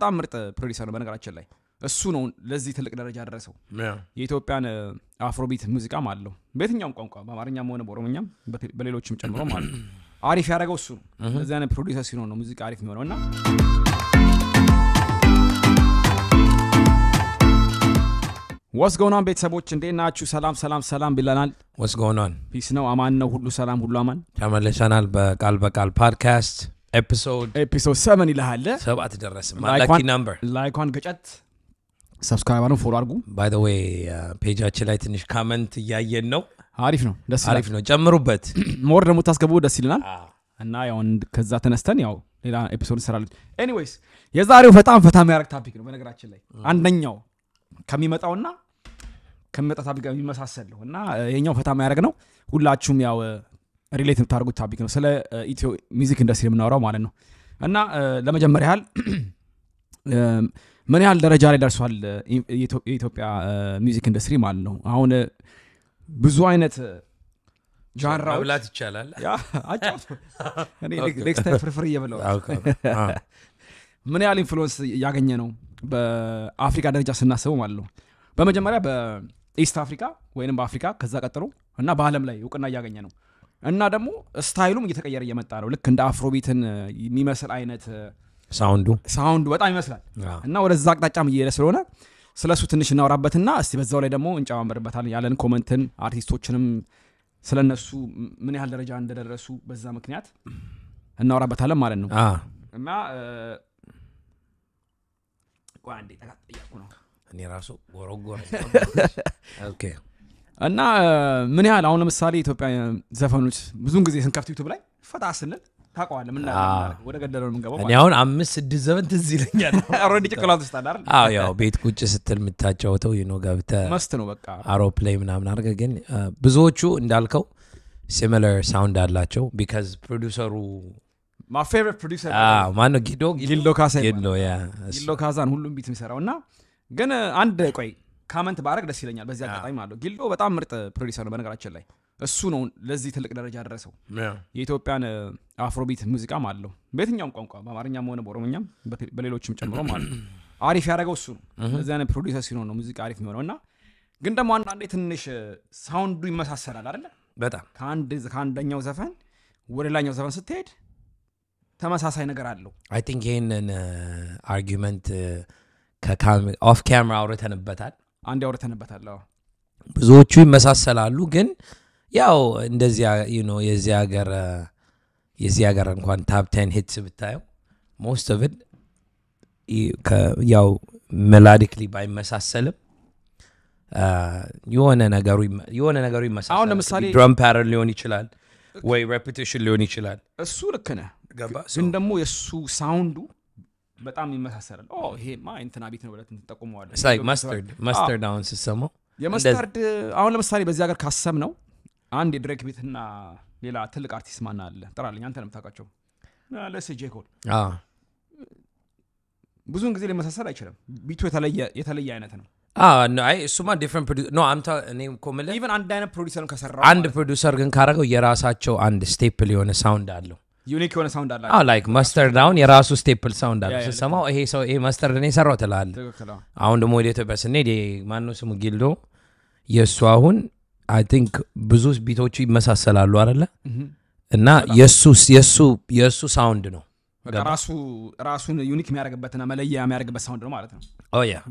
በጣም ምርጥ ፕሮዲሰር ነው በነገራችን ላይ እሱ ነው ለዚህ ትልቅ ደረጃ ያደረሰው የኢትዮጵያን አፍሮቢት ሙዚቃም አለው በየትኛውም ቋንቋ በአማርኛም ሆነ በኦሮምኛም በሌሎችም ጨምሮ ማለት አሪፍ ያደረገው እሱ ነው ለዚህ አይነት ፕሮዲሰር ሲኖር ነው ሙዚቃ አሪፍ የሚሆነው እና ወስገውናን ቤተሰቦች እንዴት ናችሁ ሰላም ሰላም ሰላም ብለናል ወስገውናን ፒስ ነው አማን ነው ሁሉ ሰላም ሁሉ አማን ተመልሰናል በቃል በቃል ፓድካስት ኤፒሶድ ኤፒሶድ ሰቨን ይልሃለ ሰባት ደረስ ላይኳን ገጨት ሰብስክራይብ ነው ፎሎ አርጉ ባይ ወይ ፔጃችን ላይ ትንሽ ካመንት እያየን ነው አሪፍ ነው ደስ አሪፍ ነው ጨምሩበት ሞር ደግሞ ታስገቡ ደስ ይልናል እና ያው ከዛ ተነስተን ያው ሌላ ኤፒሶድ እንሰራለን ኤኒዌይስ የዛሬው በጣም ፈታ የሚያደርግ ታፒክ ነው በነገራችን ላይ አንደኛው ከሚመጣውና ከሚመጣ ታፒክ የሚመሳሰል ነው እና የኛው ፈታ የሚያደርግ ነው ሁላችሁም ያው ሪሌት የምታደርጉት ታቢክ ነው። ስለ ኢትዮ ሚዚክ ኢንዱስትሪ የምናወራው ማለት ነው። እና ለመጀመሪያ ያህል ምን ያህል ደረጃ ላይ ደርሷል የኢትዮጵያ ሚዚክ ኢንዱስትሪ ማለት ነው። አሁን ብዙ አይነት ጃንራ መብላት ይቻላል። ፍርፍር እየበለው ምን ያህል ኢንፍሉወንስ ያገኘ ነው በአፍሪካ ደረጃ ስናስበው ማለት ነው። በመጀመሪያ በኢስት አፍሪካ ወይም በአፍሪካ ከዛ ቀጥሎ እና በዓለም ላይ እውቅና እያገኘ ነው። እና ደግሞ ስታይሉም እየተቀየረ እየመጣ ነው። ልክ እንደ አፍሮቢትን የሚመስል አይነት ሳውንዱ ሳውንዱ በጣም ይመስላል እና ወደዛ አቅጣጫም እየሄደ ስለሆነ ስለ እሱ ትንሽ እናወራበትና እስቲ በዛው ላይ ደግሞ እንጨማመርበታለን ያለን ኮመንትን አርቲስቶችንም ስለ እነሱ ምን ያህል ደረጃ እንደደረሱ በዛ ምክንያት እናወራበታለን ማለት ነው እና እኔ ራሱ ጎረጎረ እና ምን ያህል አሁን ለምሳሌ ኢትዮጵያ ዘፈኖች ብዙን ጊዜ ስንከፍት ዩቱብ ላይ ፈታ ስንል ታውቀዋለህ ምን ወደ ገደለው የምንገባው አሁን አምስት ስድስት ዘመን ትዝ ይለኛል ጭቅላት ውስጥ ያው ቤት ቁጭ ስትል የምታጫወተው ይኖ ገብተ መስት ነው በቃ አውሮፕላይ ምናምን አድርገህ ግን ብዙዎቹ እንዳልከው ሲሚለር ሳውንድ አላቸው ቢካዝ ፕሮዲሰሩ ማነው ጊዶ ጊሎ ካሳን ሁሉም ቢት የሚሰራው እና ግን አንድ ቆይ ካመንት ባረግ ደስ ይለኛል በዚህ አጋጣሚ ማለ ጊልዶ በጣም ምርጥ ፕሮዲሰር ነው። በነገራችን ላይ እሱ ነው ለዚህ ትልቅ ደረጃ ያደረሰው። የኢትዮጵያን አፍሮቢት ሙዚቃም አለው በየትኛውም ቋንቋ በአማርኛም ሆነ በኦሮሞኛም በሌሎችም ጨምሮ ማለት አሪፍ ያደረገው እሱ ነው። እዚህ አይነት ፕሮዲሰር ሲሆን ነው ሙዚቃ አሪፍ የሚሆነው እና ግን ደግሞ አንዳንዴ ትንሽ ሳውንዱ ይመሳሰላል አይደለ? በጣም ከአንደኛው ዘፈን ወደ ሌላኛው ዘፈን ስትሄድ ተመሳሳይ ነገር አለው። አይ ቲንክ ይህንን አርጊመንት ኦፍ ካሜራ አውርተንበታል። አንድ ያውርተንበታል ብዙዎቹ ይመሳሰላሉ ግን ያው እንደዚያ ዩኖ የዚህ ሀገር የዚህ ሀገር እንኳን ታፕቴን ሂትስ ብታየው ሞስት ኦፍ ያው ሜላዲክሊ ባይመሳሰልም የሆነ ነገሩ የሆነ ነገሩ ይመሳሰል ድረም ፓረን ሊሆን ይችላል ወይ ሬፒቴሽን ሊሆን ይችላል እሱ ልክ ነህ ግን ደግሞ የእሱ ሳውንዱ በጣም ይመሳሰላል ይሄማ እንትና ቤት ነው ብለት ትጠቁመዋለማስተርድ ስሰማው አሁን ለምሳሌ በዚህ ሀገር ካሰብ ነው አንድ የድሬክ ቤትና ሌላ ትልቅ አርቲስት ማና አለ ጥራለኝ አንተ ለምታውቃቸው ለስ ጄኮል ብዙውን ጊዜ ሊመሳሰል አይችልም ቢቱ የተለየ አይነት ነው እሱማ ዲፍረንት ፕሮዲሰር አንድ ፕሮዲሰር ግን ካረገው የራሳቸው አንድ ስቴፕል የሆነ ሳውንድ አለው ዩኒክ የሆነ ሳውንድ አላ ላይክ መስተርድ አሁን የራሱ ስቴፕል ሳውንድ አለ ስሰማው ይሄ ሰው ይሄ መስተርድ ነው የሰራው ትላል አሁን ደግሞ ወደ ኢትዮጵያ ስንሄድ ማነው ስሙ ጊልዶ የእሱ አሁን አይ ቲንክ ብዙ ቢቶቹ ይመሳሰላሉ አለ እና የእሱ የእሱ ሳውንድ ነው ራሱ ራሱን ዩኒክ የሚያደርግበትና መለያ የሚያደርግበት ሳውንድ ነው ማለት ነው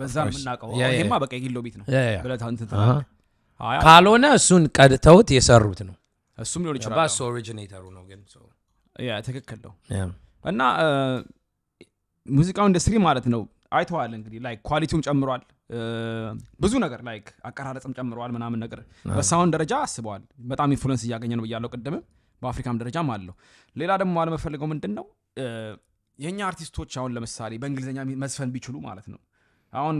በዛ የምናውቀው ይሄማ በቃ የጊሎ ቤት ነው ካልሆነ እሱን ቀድተውት የሰሩት ነው እሱም ሊሆን ይችላል ኦሪጂኔተሩ ነው ግን ትክክል ነው እና ሙዚቃው ኢንዱስትሪ ማለት ነው አይተዋል እንግዲህ ላይ ኳሊቲውም ጨምሯል ብዙ ነገር ላይክ አቀራረጽም ጨምረዋል ምናምን ነገር በሳውን ደረጃ አስበዋል በጣም ኢንፍሉንስ እያገኘ ነው ብያለው ቅድምም በአፍሪካም ደረጃም አለው ሌላ ደግሞ አለመፈልገው ምንድን ነው የእኛ አርቲስቶች አሁን ለምሳሌ በእንግሊዝኛ መዝፈን ቢችሉ ማለት ነው አሁን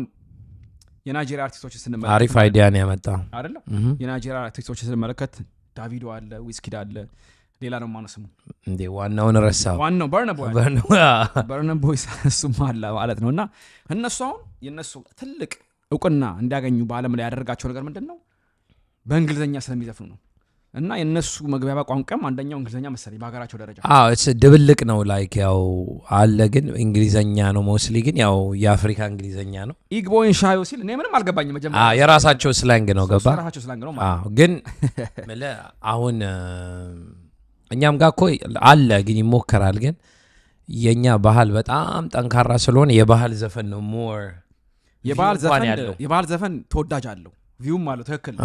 የናይጄሪያ አርቲስቶች ስንመለከት አሪፍ ነው ያመጣ አይደለም የናይጄሪያ አርቲስቶች ስንመለከት ዳቪዶ አለ ዊስኪድ አለ ሌላ ነው ማነው ስሙ እንዴ ዋናውን ረሳ ዋናው በርነቦይስ እሱም አለ ማለት ነው እና እነሱ አሁን የእነሱ ትልቅ እውቅና እንዲያገኙ በአለም ላይ ያደርጋቸው ነገር ምንድን ነው በእንግሊዝኛ ስለሚዘፍኑ ነው እና የእነሱ መግቢያ ቋንቋም አንደኛው እንግሊዝኛ መሰለኝ በሀገራቸው ደረጃ ድብልቅ ነው ላይክ ያው አለ ግን እንግሊዝኛ ነው ሞስሊ ግን ያው የአፍሪካ እንግሊዝኛ ነው ኢግቦይን ሻዮ ሲል እኔ ምንም አልገባኝ መጀመ የራሳቸው ስላንግ ነው ገባ ግን አሁን እኛም ጋር እኮ አለ፣ ግን ይሞከራል። ግን የእኛ ባህል በጣም ጠንካራ ስለሆነ የባህል ዘፈን ነው ሞር የባህል ዘፈን ተወዳጅ አለው ቪውም አለው። ትክክል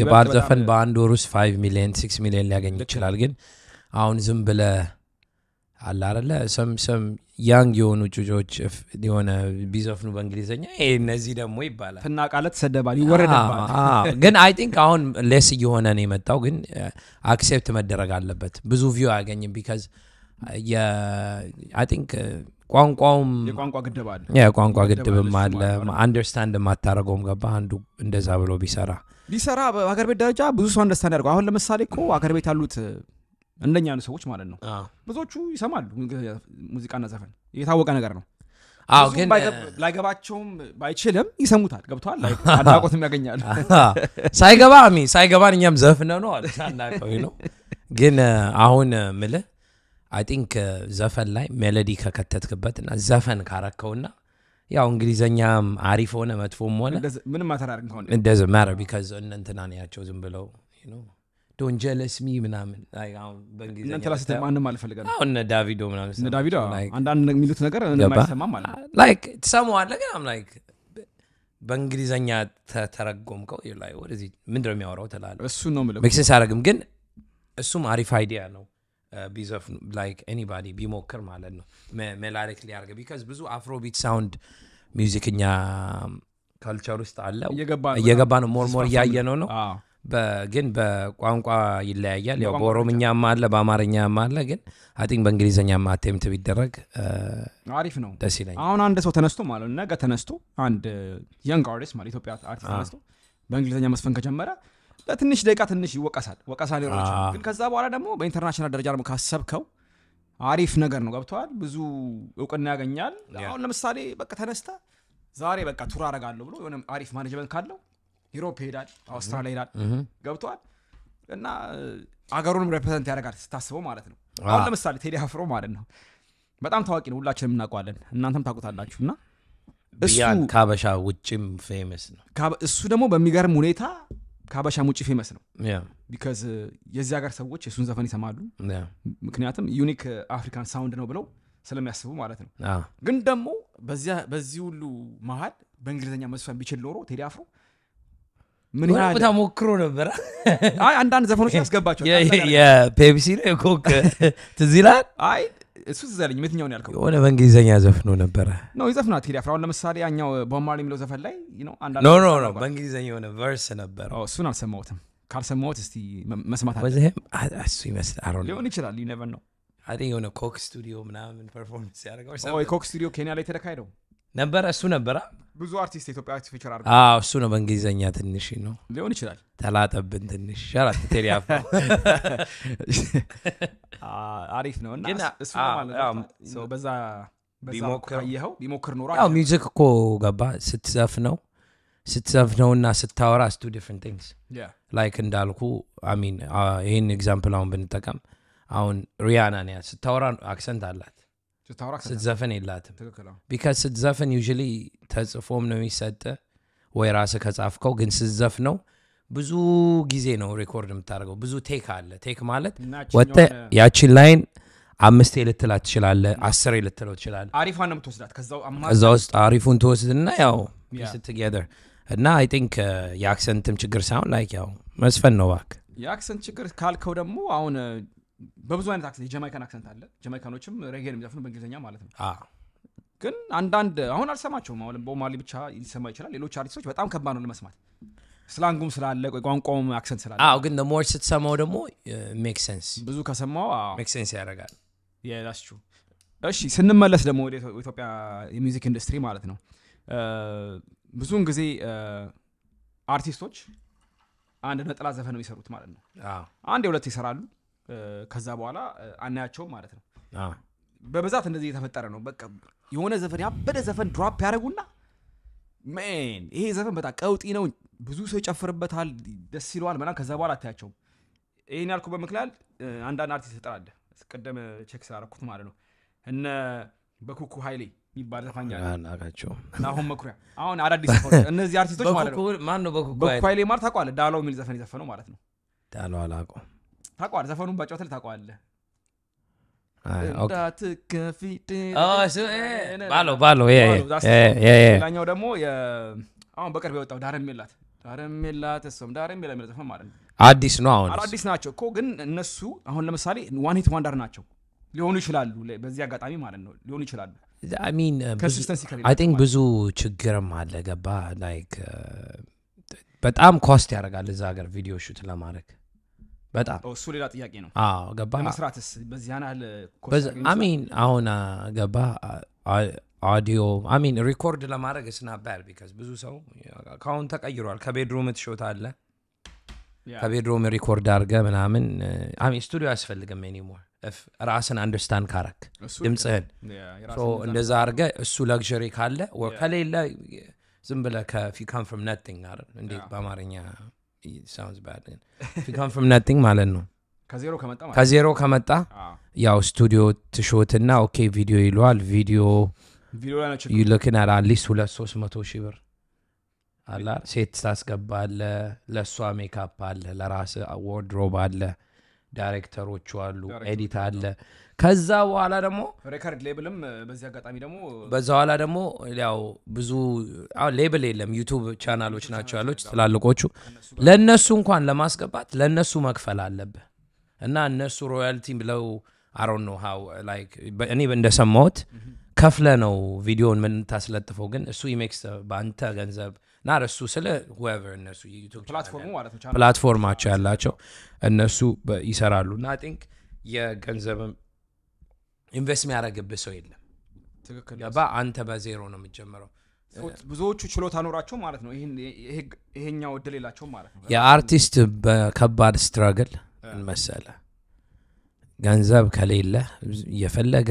የባህል ዘፈን በአንድ ወር ውስጥ ፋይቭ ሚሊዮን ሲክስ ሚሊዮን ሊያገኝ ይችላል። ግን አሁን ዝም ብለ አላረለ ሰም ሰም ያንግ የሆኑ ጩጮች የሆነ ቢዘፍኑ በእንግሊዝኛ እነዚህ ደግሞ ይባላል ፍና ቃለ ተሰደባል ይወረደባል። ግን አይ ቲንክ አሁን ሌስ እየሆነ ነው የመጣው። ግን አክሴፕት መደረግ አለበት። ብዙ ቪው አያገኝም ቢካዝ አይ ቲንክ ቋንቋውም የቋንቋ ግድብም አለ። አንደርስታንድ የማታደረገውም ገባ አንዱ እንደዛ ብሎ ቢሰራ ቢሰራ በሀገር ቤት ደረጃ ብዙ ሰው አንደርስታንድ ያደርገ አሁን ለምሳሌ እኮ ሀገር ቤት ያሉት እንደኛ ያሉ ሰዎች ማለት ነው። ብዙዎቹ ይሰማሉ ሙዚቃና ዘፈን የታወቀ ነገር ነው። ላይገባቸውም ባይችልም ይሰሙታል። ገብተዋል አድናቆትም ያገኛሉ። ሳይገባ ሚ ሳይገባን እኛም ዘፍነ ነው አናቀዊ ነው። ግን አሁን ምልህ አይ ቲንክ ዘፈን ላይ ሜሎዲ ከከተትክበት እና ዘፈን ካረከውና ያው እንግሊዘኛም አሪፍ ሆነ መጥፎም ሆነ ምንም ማተራር እንደዚ ማረ ቢካዝ እንንትናን ያቸው ዝም ብለው ዶን ጀለስ ሚ ምናምን እናንተ ላስተ ማንም አልፈልገ እነ ዳቪዶ ምናምን እነ ዳቪዶ አንዳንድ የሚሉት ነገር አይሰማም ማለት ነው ላይክ ትሰማዋለህ ግን ላይክ በእንግሊዘኛ ተተረጎምከው ምንድነው የሚያወራው ትላለህ እሱ ነው ምለው ሜክሰንስ አያደረግም ግን እሱም አሪፍ አይዲያ ነው uh, ቢዘፍ ላይክ ኤኒባዲ ቢሞክር ማለት ነው መላሪክ ሊያርገ ቢካዝ ብዙ አፍሮቢት ሳውንድ ሚዚክኛ ካልቸር ውስጥ አለ እየገባ ነው ሞርሞር እያየ ነው ነው ግን በቋንቋ ይለያያል። ያው በኦሮምኛም አለ በአማርኛም አለ። ግን አጢንክ በእንግሊዝኛ አቴምት ቢደረግ አሪፍ ነው፣ ደስ ይለኛል። አሁን አንድ ሰው ተነስቶ ማለት ነገ ተነስቶ አንድ የንግ አርቲስት ማለት ኢትዮጵያ አርቲስት ተነስቶ በእንግሊዝኛ መስፈን ከጀመረ ለትንሽ ደቂቃ ትንሽ ይወቀሳል፣ ወቀሳ ሊሆን ይችላል። ግን ከዛ በኋላ ደግሞ በኢንተርናሽናል ደረጃ ደግሞ ካሰብከው አሪፍ ነገር ነው። ገብተዋል። ብዙ እውቅና ያገኛል። አሁን ለምሳሌ በቃ ተነስተ ዛሬ በቃ ቱር አረጋለሁ ብሎ የሆነ አሪፍ ማኔጅመንት ካለው ዩሮፕ ይሄዳል፣ አውስትራሊያ ይሄዳል። ገብቷል እና አገሩንም ሬፕሬዘንት ያደርጋል ስታስበው ማለት ነው። አሁን ለምሳሌ ቴዲ አፍሮ ማለት ነው በጣም ታዋቂ ነው፣ ሁላችንም እናውቀዋለን፣ እናንተም ታውቁታላችሁ። እና ከሀበሻ ውጭም ፌመስ ነው። እሱ ደግሞ በሚገርም ሁኔታ ከሀበሻም ውጭ ፌመስ ነው። ቢካዝ uh, የዚህ ሀገር ሰዎች የእሱን ዘፈን ይሰማሉ፣ ምክንያቱም ዩኒክ አፍሪካን ሳውንድ ነው ብለው ስለሚያስቡ ማለት ነው። ግን ደግሞ በዚህ ሁሉ መሀል በእንግሊዝኛ መዝፈን ቢችል ኖሮ ቴዲ አፍሮ ምን ያህል ሞክሮ ነበር። አይ አንዳንድ ዘፈኖች ያስገባቸው የፔፕሲ ነው የኮክ ትዝ ይላል። አይ እሱ ዘለኝ አለኝ። የትኛውን ያልከው? የሆነ በእንግሊዝኛ ዘፍኖ ነበረ ነው ይዘፍናት ቴዲ አፍሮ። ለምሳሌ ያኛው ቦብ ማርሊ የሚለው ዘፈን ላይ ኖ ኖ ኖ በእንግሊዝኛ የሆነ ቨርስ ነበረ። እሱን አልሰማሁትም። ካልሰማሁት እስቲ መስማት አለ። እሱ ይመስላል ሊሆን ይችላል። ሊነቨን ነው አይ የሆነ ኮክ ስቱዲዮ ምናምን ፐርፎርማንስ ያደረገው ኮክ ስቱዲዮ ኬንያ ላይ ተደካሄደው ነበረ። እሱ ነበረ ብዙ አርቲስት የኢትዮጵያ ፊቸር አድርገ እሱ ነው በእንግሊዝኛ ትንሽ ነው ሊሆን ይችላል ተላጠብን ትንሽ ሸራት ቴሌ አሪፍ ነው እና በዛ ቢሞክር ኖሮ ያው እኮ ገባ ስትዘፍ ነው ስትዘፍ እና ስታወራ ስቱ ዲፍረንት ቲንግስ ላይክ እንዳልኩ አሚን ይህን ኤግዛምፕል አሁን ብንጠቀም አሁን ሪያና ያ ስታወራ አክሰንት አላት ስትዘፍን የላትም። ቢካዝ ስትዘፍን ዩ ተጽፎም ነው የሚሰጥ ወይ ራስ ከጻፍከው፣ ግን ነው ብዙ ጊዜ ነው ሪኮርድ የምታደርገው። ብዙ ቴክ አለ። ቴክ ማለት ወጠ ያቺን ላይን አምስቴ ልትላ ትችላለ አስሬ ልትለው ትችላለህ። አሪፏን ነው ከዛ ውስጥ አሪፉን ትወስድና ያው ስትገር እና አይ ቲንክ የአክሰንትም ችግር ሳይሆን ላይክ ያው መስፈን ነው ባክ የአክሰንት ችግር ካልከው ደግሞ አሁን በብዙ አይነት አክሰንት የጀማይካን አክሰንት አለ። ጀማይካኖችም ሬጌን የሚዘፍኑ በእንግሊዝኛ ማለት ነው። ግን አንዳንድ አሁን አልሰማቸውም። አሁን ብቻ ሊሰማ ይችላል። ሌሎች አርቲስቶች በጣም ከባድ ነው ለመስማት ስላንጉም ስላለ ቋንቋውም አክሰንት ስላለ። አዎ ግን ሞር ስትሰማው ደግሞ ሜክ ሴንስ ብዙ ከሰማው ሜክ ሴንስ ያደርጋል። እሺ፣ ስንመለስ ደግሞ ወደ ኢትዮጵያ የሚዚክ ኢንዱስትሪ ማለት ነው ብዙውን ጊዜ አርቲስቶች አንድ ነጠላ ዘፈን ነው የሚሰሩት ማለት ነው። አንድ የሁለት ይሰራሉ ከዛ በኋላ አናያቸውም ማለት ነው። በብዛት እንደዚህ የተፈጠረ ነው። በቃ የሆነ ዘፈን ያበደ ዘፈን ድራፕ ያደረጉና ሜን ይሄ ዘፈን በጣም ቀውጢ ነው፣ ብዙ ሰው ይጨፍርበታል፣ ደስ ይለዋል ምናምን። ከዛ በኋላ አታያቸውም። ይህን ያልኩ ምክንያት አንዳንድ አርቲስት ይጠራል፣ ቅደም ቼክ ስላረኩት ማለት ነው። እነ በኩኩ ኃይሌ የሚባል ዘፋኛ አሁን መኩሪያ፣ አሁን አዳዲስ እነዚህ አርቲስቶች ማለት ነው። በኩኩ ኃይሌ ማለት ታውቀዋለህ? ዳሎ የሚል ዘፈን የዘፈነው ማለት ነው። ዳሎ አላውቀውም ታቋል ዘፈኑን በጮት ላይ ታውቀዋለህ። ሌላኛው ደግሞ አሁን በቅርብ የወጣው ዳር የሚላት ዳር የሚላት እሱም ዳር የሚላ የሚለው ዘፈን ማለት ነው። አዲስ ነው አሁን አዲስ ናቸው እኮ ግን እነሱ አሁን ለምሳሌ ዋን ሂት ዋንደር ናቸው ሊሆኑ ይችላሉ። በዚህ አጋጣሚ ማለት ነው ሊሆኑ ይችላሉ። ሚን ብዙ ችግርም አለ ገባ ላይክ በጣም ኮስት ያደርጋል እዛ ሀገር ቪዲዮ ሹት ለማድረግ በጣም እሱ ሌላ ጥያቄ ነው። አዎ ገባ መስራትስ በዚያን ያህል አሚን አሁን ገባ ኦዲዮ አሚን ሪኮርድ ለማድረግ ስናባያል ባድ ቢካዝ ብዙ ሰው ከአሁን ተቀይሯል። ከቤድሮም ትሾት አለ ከቤድሮም ሪኮርድ አድርገ ምናምን አሚን ስቱዲዮ አያስፈልግም ኒሞር ራስን አንደርስታንድ ካረክ ድምፅህን እንደዛ አድርገ እሱ ለግሪ ካለ ከሌለ ዝም ብለ ከፊካም ፍም ፍሮም አ እንዴት በአማርኛ ሳውንስ ባድ ፊካም ፍሮም ነቲንግ ማለት ነው ከዜሮ ከመጣ ያው ስቱዲዮ ትሾትና ኦኬ ቪዲዮ ይለዋል ቪዲዮ ይልክናል አትሊስት ሁለት ሶስት መቶ ሺህ ብር አላ ሴት ታስገባለ ለእሷ ሜካፕ አለ ለራስ ወርድሮብ አለ ዳይሬክተሮቹ አሉ ኤዲት አለ ከዛ በኋላ ደግሞ ሬከርድ ሌብልም በዚህ አጋጣሚ ደግሞ በዛ በኋላ ደግሞ ያው ብዙ ሌብል የለም ዩቱብ ቻናሎች ናቸው ያሎች ትላልቆቹ። ለእነሱ እንኳን ለማስገባት ለእነሱ መክፈል አለብ እና እነሱ ሮያልቲ ብለው አሮ ነው ሀው እኔ እንደሰማሁት ከፍለ ነው ቪዲዮን ምንታስለጥፈው ግን እሱ ኢሜክስ በአንተ ገንዘብ ና እሱ ስለ ሁቨር እነሱ ፕላትፎርማቸው ያላቸው እነሱ ይሰራሉ እና ቲንክ የገንዘብም ኢንቨስት የሚያደረግብህ ሰው የለም። ገባ አንተ በዜሮ ነው የምጀምረው ብዙዎቹ ችሎታ ኖራቸው ማለት ነው፣ ይሄኛው እድል የላቸው ማለት ነው። የአርቲስት በከባድ ስትራግል መሰለ ገንዘብ ከሌለ የፈለገ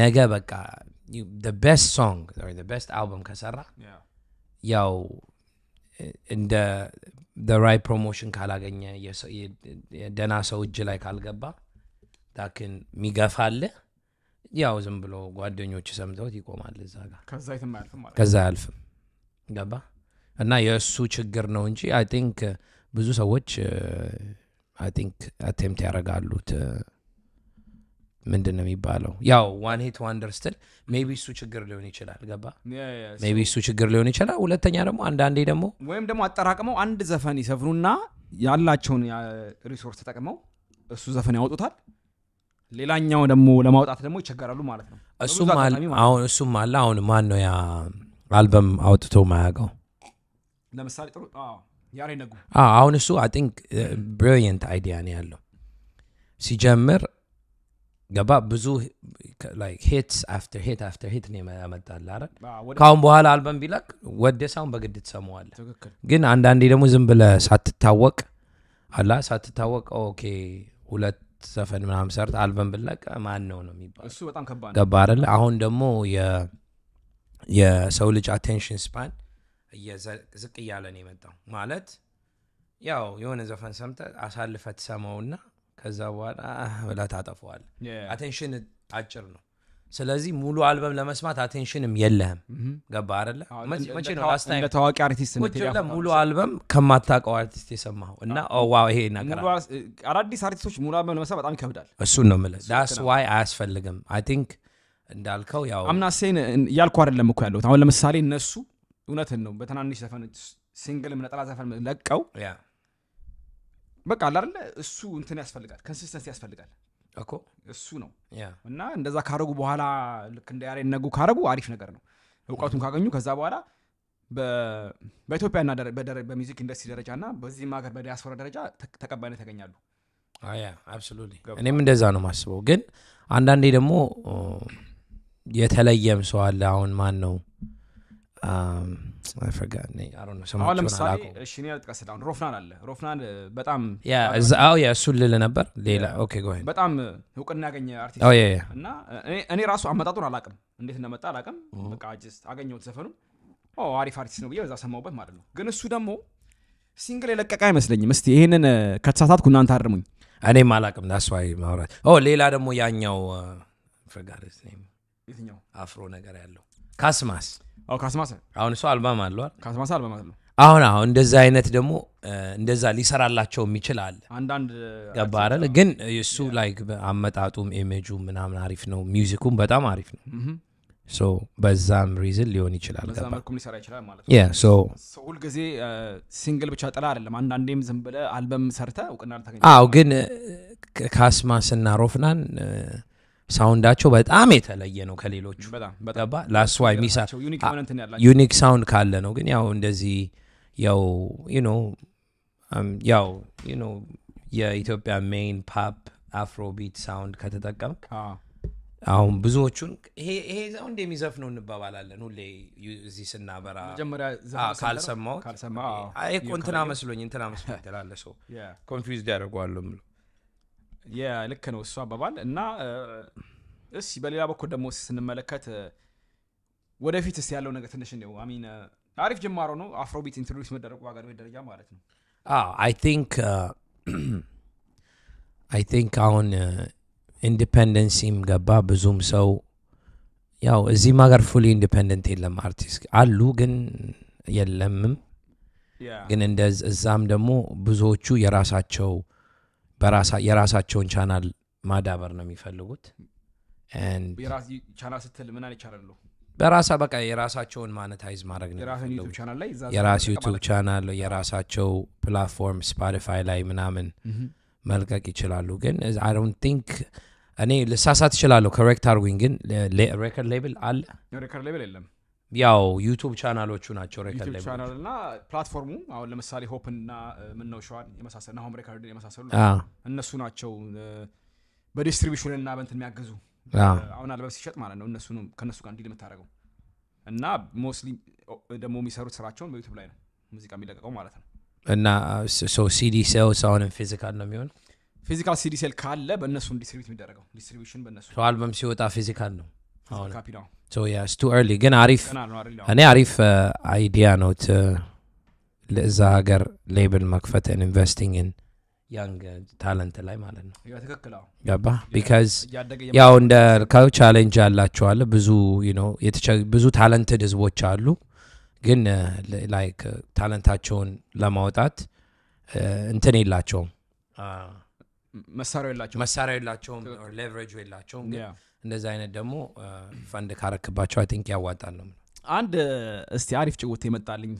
ነገ በቃ ቤስት ሶንግ ቤስት አልበም ከሰራ ያው እንደ ራይ ፕሮሞሽን ካላገኘ ደና ሰው እጅ ላይ ካልገባ ዳክን ሚገፋ አለ ያው ዝም ብሎ ጓደኞች ሰምተውት ይቆማል እዛ ጋር ከዛ አያልፍም ገባ እና የእሱ ችግር ነው እንጂ አይ ቲንክ ብዙ ሰዎች አይ ቲንክ አቴምት ያደርጋሉት ምንድን ነው የሚባለው ያው ዋን ሄት ዋንደር ስትል ሜቢ እሱ ችግር ሊሆን ይችላል ገባ ሜቢ እሱ ችግር ሊሆን ይችላል ሁለተኛ ደግሞ አንዳንዴ ደግሞ ወይም ደግሞ አጠራቅመው አንድ ዘፈን ይሰፍኑና ያላቸውን ሪሶርስ ተጠቅመው እሱ ዘፈን ያወጡታል ሌላኛው ደግሞ ለማውጣት ደግሞ ይቸገራሉ ማለት ነው እሱም እሱም አለ አሁን ማን ነው ያ አልበም አውጥቶ ማያውቀው ለምሳሌ ጥሩ ያሬነጉ አሁን እሱ አንክ ቲንክ ብሪሊየንት አይዲያ ነው ያለው ሲጀምር ገባ ብዙ ሂትስ አፍተር ሂት አፍተር ሂት ነው ያመጣል አረ ካሁን በኋላ አልበም ቢለቅ ወደ ሳሁን በግድ ትሰማዋለ ግን አንዳንዴ ደግሞ ዝም ብለ ሳትታወቅ አላ ሳትታወቅ ኦኬ ሁለት ዘፈን ምናም ሰርት አልበም ብለቀ ማን ነው ነው የሚባል እሱ አሁን ደግሞ የሰው ልጅ አቴንሽን ስፓን ዝቅ እያለ ነው የመጣው ማለት ያው የሆነ ዘፈን ሰምተ አሳልፈ ትሰማውና ከዛ በኋላ ብላ ታጠፈዋል አቴንሽን አጭር ነው ስለዚህ ሙሉ አልበም ለመስማት አቴንሽንም የለህም። ገባ አደለ? ሙሉ አልበም ከማታውቀው አርቲስት የሰማው እና ዋው ይሄ አዳዲስ አርቲስቶች ሙሉ አልበም ለመስማት በጣም ይከብዳል። እሱን ነው ምለ ዳስ ዋይ አያስፈልግም። አይ ቲንክ እንዳልከው ያው አምናሴን እያልኩ አደለም እኮ ያለሁት። አሁን ለምሳሌ እነሱ እውነትን ነው በትናንሽ ዘፈን ሲንግልም ነጠላ ዘፈን ለቀው በቃ አላለ እሱ እንትን ያስፈልጋል፣ ከንሲስተንሲ ያስፈልጋል እኮ እሱ ነው እና እንደዛ ካረጉ በኋላ ልክ እንደ ያሬ ነጉ ካረጉ አሪፍ ነገር ነው። እውቀቱን ካገኙ ከዛ በኋላ በኢትዮጵያና በሚዚክ ኢንዱስትሪ ደረጃ እና በዚህም ሀገር በዲያስፖራ ደረጃ ተቀባይነት ያገኛሉ። እኔም እንደዛ ነው ማስበው። ግን አንዳንዴ ደግሞ የተለየም ሰው አለ። አሁን ማን ነው አይ ነኝ ነው ነው እሺ ሮፍናን አለ ሮፍናን በጣም ያ ያ አው እሱ ልል ነበር ሌላ ኦኬ ጎ አሄድ በጣም እውቅና ያገኘ አርቲስት አው ያ ያ እና እኔ ራሱ አመጣጡን አላቅም እንዴት እንደመጣ አላቅም mm-hmm. በቃ አገኘሁት ዘፈኑ አሪፍ አርቲስት ነው ብዬ በዛ ሰማሁበት ማለት ነው ግን እሱ ደግሞ ሲንግል የለቀቀ አይመስለኝም እስቲ ይሄንን uh, ከተሳሳትኩ እናንተ አርሙኝ እኔም አላቅም ዳስዋይ ማውራት ሌላ ደግሞ ያኛው uh, አፍሮ ነገር ያለው ካስማስ አዎ ካስማሰ አሁን እሱ አልባም አለዋል ካስማሰ አልባም አሁን አሁን እንደዛ አይነት ደግሞ እንደዛ ሊሰራላቸው የሚችል አለ አንዳንድ ገባረል ግን እሱ ላይክ አመጣጡም ኢሜጁ ምናምን አሪፍ ነው ሚውዚኩም በጣም አሪፍ ነው ሶ በዛም ሪዝን ሊሆን ይችላል ሊሰራ ይችላል ማለት ነው ሁልጊዜ ሲንግል ብቻ ጥላ አይደለም አንዳንዴም ዝም ብለ አልበም ሰርተ እውቅና ግን እና ሮፍናን ሳውንዳቸው በጣም የተለየ ነው ከሌሎቹ ላስዋይ ሚሳ ዩኒክ ሳውንድ ካለ ነው ግን ያው እንደዚህ ያው um, ያው የኢትዮጵያ ሜን ፓፕ አፍሮቢት ሳውንድ ከተጠቀም አሁን ብዙዎቹን ይሄ ሳውንድ የሚዘፍ ነው እንባባላለን ሁሌ እዚህ ስናበራ ካልሰማሁት እንትና መስሎኝ እንትና መስሎኝ ትላለ ሰው ኮንፊዝድ ያደርገዋለሁ ምለው የልክ ነው እሱ አባባል እና እስ በሌላ በኩል ደግሞ ስንመለከት ወደፊት ስ ያለው ነገር ትንሽ ነው ሚን አሪፍ ጀማሮ ነው አፍሮቢት ኢንትሮዲስ መደረጉ ሀገር ቤት ደረጃ ማለት ነው አይ ቲንክ አሁን ኢንዲፐንደንሲም ገባ ብዙም ሰው ያው እዚህም ሀገር ፉሊ ኢንዲፐንደንት የለም አርቲስት አሉ ግን የለምም ግን እንደ እዛም ደግሞ ብዙዎቹ የራሳቸው የራሳቸውን ቻናል ማዳበር ነው የሚፈልጉት ቻናል ስትል ምን በራሳ በቃ የራሳቸውን ማነታይዝ ማድረግ የራስ ዩቱብ ቻናል የራሳቸው ፕላትፎርም ስፖቲፋይ ላይ ምናምን መልቀቅ ይችላሉ ግን አይ ቲንክ እኔ ልሳሳት ይችላለሁ ኮሬክት ግን ሬከርድ ሌብል አለ ሬከርድ ሌብል የለም ያው ዩቱብ ቻናሎቹ ናቸው ሬከርድ እና ፕላትፎርሙ አሁን ለምሳሌ ሆፕን እና ምነው ሸዋን የመሳሰሉ ሆም ሬከርድን የመሳሰሉ እነሱ ናቸው በዲስትሪቢሽን እና በንትን የሚያገዙ አሁን አልበብ ሲሸጥ ማለት ነው እነሱ ከእነሱ ጋር እንዲል የምታደረገው እና ሞስሊ ደግሞ የሚሰሩት ስራቸውን በዩቱብ ላይ ነው ሙዚቃ የሚለቀቀው ማለት ነው እና ሲዲ ሴልስ አሁንም ፊዚካል ነው የሚሆን ፊዚካል ሲዲ ሴል ካለ በእነሱ ዲስትሪቢዩት የሚደረገው ዲስትሪቢሽን በእነሱ አልበም ሲወጣ ፊዚካል ነው ካፒ ነው So yeah, it's too early ግን አሪፍ እኔ አሪፍ አይዲያ uh, ነው ለእዛ ሀገር ሌብል መክፈት ኢንቨስቲንግ ኢን ያንግ ታለንት ላይ ማለት ነው ገባ ቢካዝ ያው እንደ ልካዩ ቻሌንጅ ያላቸዋለ ብዙ ብዙ ታለንትድ ህዝቦች አሉ ግን ላይክ uh, ታለንታቸውን uh, ለማውጣት እንትን የላቸውም መሳሪያው የላቸውም ሌቨሬጁ የላቸውም እንደዚህ አይነት ደግሞ ፈንድ ካረክባቸው አይ ቲንክ ያዋጣል ነው አንድ እስቲ አሪፍ ጭውት የመጣልኝ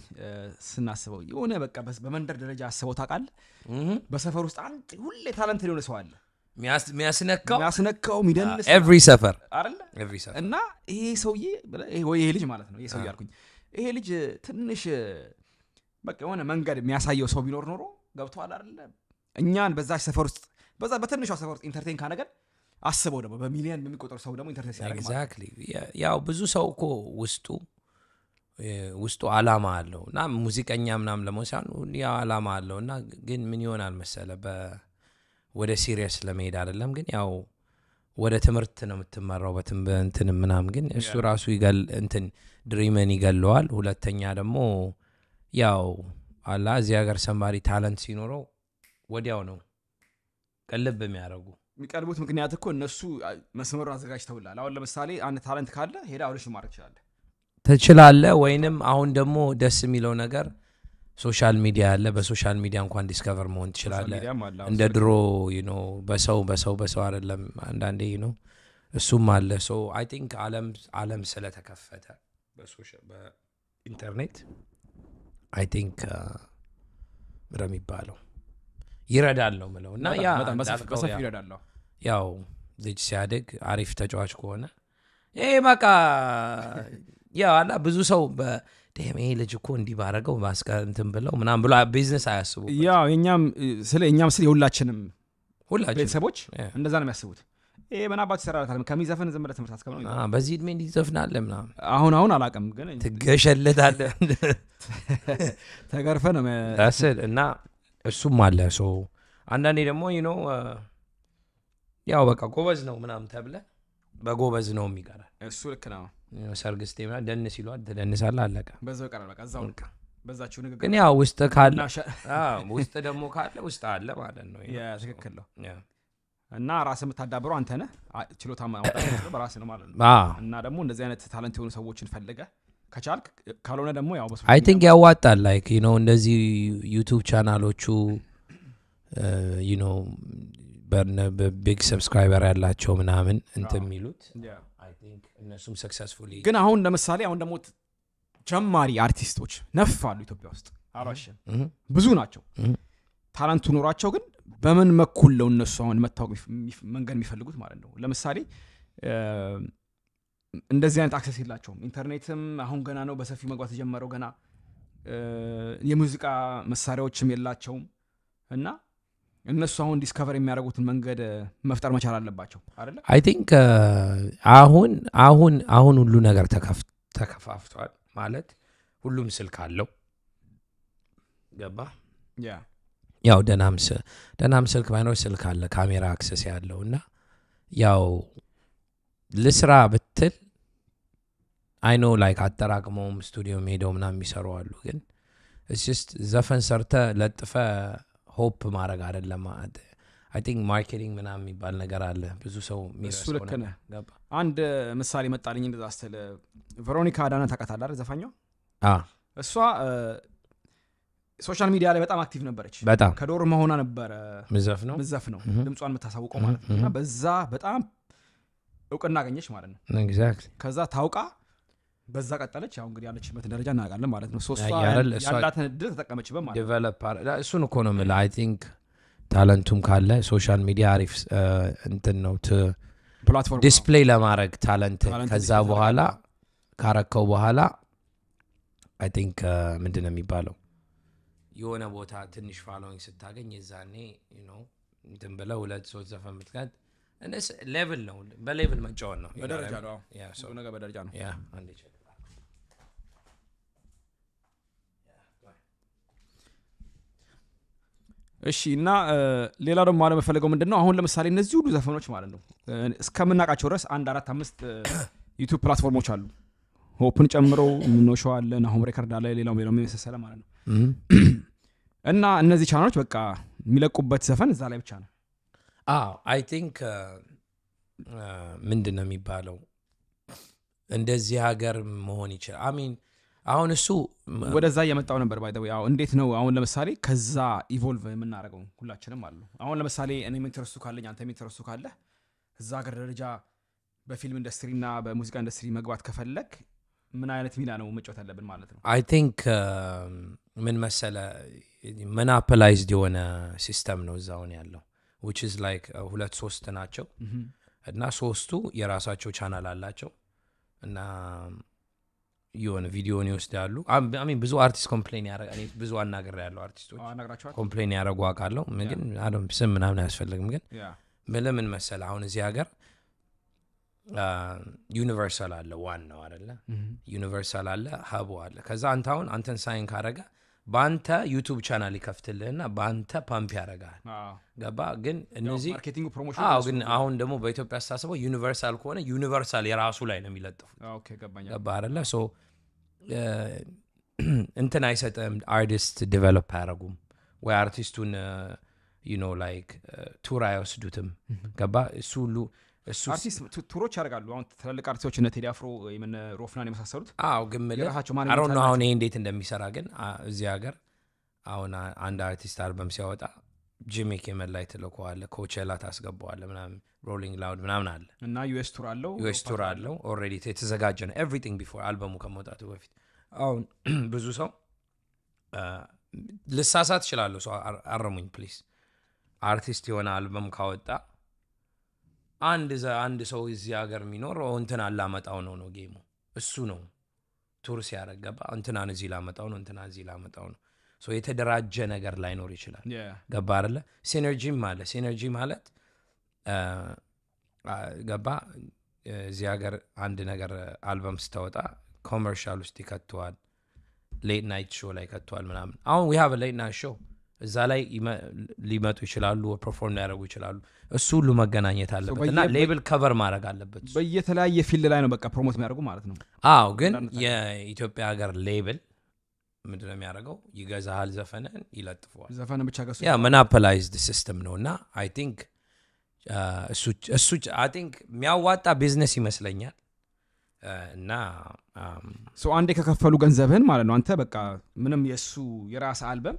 ስናስበው የሆነ በቃ በመንደር ደረጃ አስበው ታውቃል በሰፈር ውስጥ አንድ ሁሌ ታለንት ሊሆነ ሰው አለ ሚያስነካው ሚደንስ ሰፈር እና ይሄ ሰውዬ ወይ ይሄ ልጅ ማለት ነው ይሄ ሰውዬ አልኩኝ ይሄ ልጅ ትንሽ በቃ የሆነ መንገድ የሚያሳየው ሰው ቢኖር ኖሮ ገብተዋል አለ እኛን በዛ ሰፈር ውስጥ በዛ በትንሿ ሰፈር ውስጥ ኢንተርቴን ካነገን አስበው ደግሞ በሚሊየን በሚቆጠሩ ሰው ደግሞ ኢንተርኔት ሲያደርግ ኤግዛክትሊ ያው ብዙ ሰው እኮ ውስጡ ውስጡ አላማ አለው እና ሙዚቀኛ ምናም ለመሆን ሳይሆን ያው አላማ አለው እና ግን ምን ይሆናል መሰለ ወደ ሲሪየስ ለመሄድ አይደለም ግን ያው ወደ ትምህርት ነው የምትመራው በትንበንትን ምናም ግን እሱ ራሱ እንትን ድሪመን ይገለዋል ሁለተኛ ደግሞ ያው አላ እዚህ ሀገር ሰንባሪ ታለንት ሲኖረው ወዲያው ነው ቅልብ የሚያደረጉ የሚቀርቡት ምክንያት እኮ እነሱ መስመሩ አዘጋጅተውላል። አሁን ለምሳሌ አንድ ታለንት ካለ ሄደ አውዲሽን ማድረግ ትችላለህ ትችላለ ወይንም አሁን ደግሞ ደስ የሚለው ነገር ሶሻል ሚዲያ አለ። በሶሻል ሚዲያ እንኳን ዲስከቨር መሆን ትችላለ እንደ ድሮ በሰው በሰው በሰው አደለም አንዳንዴ ነው እሱም አለ። ሶ አይ ቲንክ አለም ስለተከፈተ በኢንተርኔት አይ ቲንክ ምረ የሚባለው ይረዳል ነው የምለው እና በሰፊው ይረዳል። ያው ልጅ ሲያደግ አሪፍ ተጫዋች ከሆነ ይሄ በቃ ያው አላ ብዙ ሰው ደሜ ልጅ እኮ እንዲህ ባረገው ማስቀንትን ብለው ምናም ብሎ ቢዝነስ አያስቡ። ያው እኛም ስለ እኛም ስለ የሁላችንም ሁላችን ቤተሰቦች እንደዛ ነው የሚያስቡት። ይሄ ምናባቱ ይሰራለታል ከሚዘፍን ዝም ብለህ ትምህርት አስከብነው በዚህ እድሜ እንዲዘፍናለ ምናምን አሁን አሁን አላቅም ግን ትገሸለታለ ተገርፈ ነው ስል እና እሱም አለ። አንዳንዴ ደግሞ ዩ ነው ያው በቃ ጎበዝ ነው ምናም ተብለ በጎበዝ ነው የሚቀረ እሱ ልክ ነው። ሰርግ ስቴ ደን ሲሏል ትደንሳለህ፣ አለቀ። ግን ያው ውስጥ ካለ ውስጥ ደግሞ ካለ ውስጥ አለ ማለት ነው። ትክክል ነው። እና ራስ የምታዳብረው አንተነ ነህ። ችሎታ ራስ ነው ማለት ነው። እና ደግሞ እንደዚህ አይነት ታለንት የሆኑ ሰዎችን ፈልገህ ከቻልክ ካልሆነ ደግሞ ያው አይ ቲንክ ያዋጣል ላይክ ዩ ነው እንደዚህ ዩቱብ ቻናሎቹ ዩ ነው በቢግ ሰብስክራይበር ያላቸው ምናምን እንት የሚሉት እነሱም ሰክሰስፉሊ ግን አሁን ለምሳሌ አሁን ደግሞ ጀማሪ አርቲስቶች ነፍ አሉ ኢትዮጵያ ውስጥ አሏሽን ብዙ ናቸው ታላንቱ ኖሯቸው ግን በምን መኩል ለው እነሱ አሁን መታወቅ መንገድ የሚፈልጉት ማለት ነው ለምሳሌ እንደዚህ አይነት አክሰስ የላቸውም። ኢንተርኔትም አሁን ገና ነው በሰፊው መግባት የጀመረው ገና የሙዚቃ መሳሪያዎችም የላቸውም እና እነሱ አሁን ዲስከቨር የሚያደርጉትን መንገድ መፍጠር መቻል አለባቸው አይ ቲንክ አሁን አሁን አሁን ሁሉ ነገር ተከፋፍቷል ማለት ሁሉም ስልክ አለው ገባ ያው ደናም ስልክ ባይኖር ስልክ አለ ካሜራ አክሰስ ያለው እና ያው ልስራ ብትል አይኖ ላይክ አጠራቅመውም ስቱዲዮም ሄደው ምና የሚሰሩ አሉ። ግን እስስት ዘፈን ሰርተ ለጥፈ ሆፕ ማድረግ አይደለም። አይ ቲንክ ማርኬቲንግ ምናም የሚባል ነገር አለ። ብዙ ሰው እሱ ልክ አንድ ምሳሌ መጣልኝ እንደዛ ስትል ቨሮኒካ አዳነ ታውቃታለህ? ዘፋኛው እሷ ሶሻል ሚዲያ ላይ በጣም አክቲቭ ነበረች። በጣም ከዶር መሆና ነበረ ምዘፍ ነው ምዘፍ ነው ድምጿን የምታሳውቀው ማለት ነው። እና በዛ በጣም እውቅና አገኘች ማለት ነው። ከዛ ታውቃ በዛ ቀጠለች። ያው እንግዲህ ያለችበት ደረጃ እናውቃለን ማለት ነው። ያላትን እድል ተጠቀመችበት ማለት ነው። እሱን እኮ ነው የምልህ። አይ ቲንክ ታለንቱም ካለ ሶሻል ሚዲያ አሪፍ እንትን ነው ዲስፕሌይ ለማድረግ ታለንት ከዛ በኋላ ካረከው በኋላ አይ ቲንክ ምንድን ነው የሚባለው የሆነ ቦታ ትንሽ ፋሎዊንግ ስታገኝ የዛኔ እንትን ብለህ ሁለት ሶስት ዘፈን ምትቀጥ ሌቭል ነው። በሌቭል መጫወት ነው። በደረጃ ነው። በደረጃ ነው። እሺ እና ሌላ ደግሞ መፈለገው ምንድን ነው አሁን ለምሳሌ እነዚህ ሁሉ ዘፈኖች ማለት ነው እስከምናውቃቸው ድረስ አንድ አራት አምስት ዩቱብ ፕላትፎርሞች አሉ ሆፕን ጨምሮ ምኖሸ አለ ሬከርድ አለ ሌላው ሌላው የመሰሰለ ማለት ነው እና እነዚህ ቻናሎች በቃ የሚለቁበት ዘፈን እዛ ላይ ብቻ ነው አይ ቲንክ ምንድን ነው የሚባለው እንደዚህ ሀገር መሆን ይችላል አሚን አሁን እሱ ወደዛ እየመጣው ነበር ባይ ወይ እንዴት ነው አሁን ለምሳሌ ከዛ ኢቮልቭ የምናደርገው ሁላችንም አሉ። አሁን ለምሳሌ እኔ ኢንተረስቱ ካለኝ አንተ ኢንተረስቱ ካለህ እዛ ሀገር ደረጃ በፊልም እና በሙዚቃ ኢንዱስትሪ መግባት ከፈለግ ምን አይነት ሚና ነው መጫወት ያለብን ማለት ነው? አይ ቲንክ um, ምን መሰለ መናፐላይዝድ የሆነ ሲስተም ነው እዛውን ያለው ዊች ኢዝ ላይክ ሁለት ሶስት ናቸው እና ሶስቱ የራሳቸው ቻናል አላቸው እና የሆነ ቪዲዮን ይወስዳሉ ሚን ብዙ አርቲስት ኮምፕሌን ብዙ አናገር ያለው አርቲስቶች ኮምፕሌን ያደረጉ አቃለው ግን አም ስም ምናምን አያስፈልግም ግን ምለምን መሰለ አሁን እዚህ ሀገር ዩኒቨርሳል አለ ዋናው አለ ዩኒቨርሳል አለ ሀቡ አለ ከዛ አንተ አሁን አንተን ሳይን ካረገ በአንተ ዩቱብ ቻናል ይከፍትልህና በአንተ ፓምፕ ያደርጋል ገባ ግን እነዚህ ግን አሁን ደግሞ በኢትዮጵያ አስተሳሰበው ዩኒቨርሳል ከሆነ ዩኒቨርሳል የራሱ ላይ ነው የሚለጥፉት ገባ አለ እንትን አይሰጥም አርቲስት ዲቨሎፕ አያደረጉም ወይ አርቲስቱን ኖ ላይክ ቱር አይወስዱትም ገባ እሱ ሁሉ ቱሮች ያደርጋሉ አሁን ትላልቅ አርቲስቶች እነ ቴዲ አፍሮ የምን ሮፍናን የመሳሰሉት አዎ ግምልአሮ አሁን ይሄ እንዴት እንደሚሰራ ግን እዚህ ሀገር አሁን አንድ አርቲስት አልበም ሲያወጣ ጂሚ ኪመል ላይ ትልከዋለህ፣ ኮቼላ ታስገባዋለህ፣ ምናምን ሮሊንግ ላውድ ምናምን አለ እና ዩኤስ ቱር አለው ዩኤስ ቱር አለው። ኦልሬዲ የተዘጋጀ ነው ኤቭሪቲንግ ቢፎር አልበሙ ከመውጣቱ በፊት። አሁን ብዙ ሰው ልሳሳ ትችላለሁ ሰው አረሙኝ ፕሊስ። አርቲስት የሆነ አልበም ካወጣ አንድ አንድ ሰው እዚህ ሀገር የሚኖር እንትን አላመጣው ነው ነው ጌሙ እሱ ነው። ቱር ሲያረገባ እንትናን እዚህ ላመጣው ነው እንትና እዚህ ላመጣው ነው የተደራጀ ነገር ላይኖር ይችላል። ገባ አለ። ሲነርጂም አለ። ሲነርጂ ማለት ገባ እዚህ ሀገር አንድ ነገር አልበም ስታወጣ ኮመርሻል ውስጥ ይከተዋል፣ ሌት ናይት ሾ ላይ ከተዋል ምናምን። አሁን ዊ ሃቭ ሌት ናይት ሾው እዛ ላይ ሊመጡ ይችላሉ፣ ፐርፎርም ሊያደረጉ ይችላሉ። እሱ ሁሉ መገናኘት አለበት እና ሌብል ከቨር ማድረግ አለበት። በየተለያየ ፊልድ ላይ ነው በቃ ፕሮሞት የሚያደርጉ ማለት ነው። አዎ ግን የኢትዮጵያ ሀገር ሌብል ምንድነው የሚያደርገው ይገዛሃል ዘፈንን ይለጥፈዋል ዘፈን ብቻ ገሱ ሲስተም ነው እና አይ ቲንክ uh, እሱ አይ ቲንክ የሚያዋጣ ቢዝነስ ይመስለኛል uh, እና um, አንዴ ከከፈሉ ገንዘብህን ማለት ነው አንተ በቃ ምንም የእሱ የራስ አልበም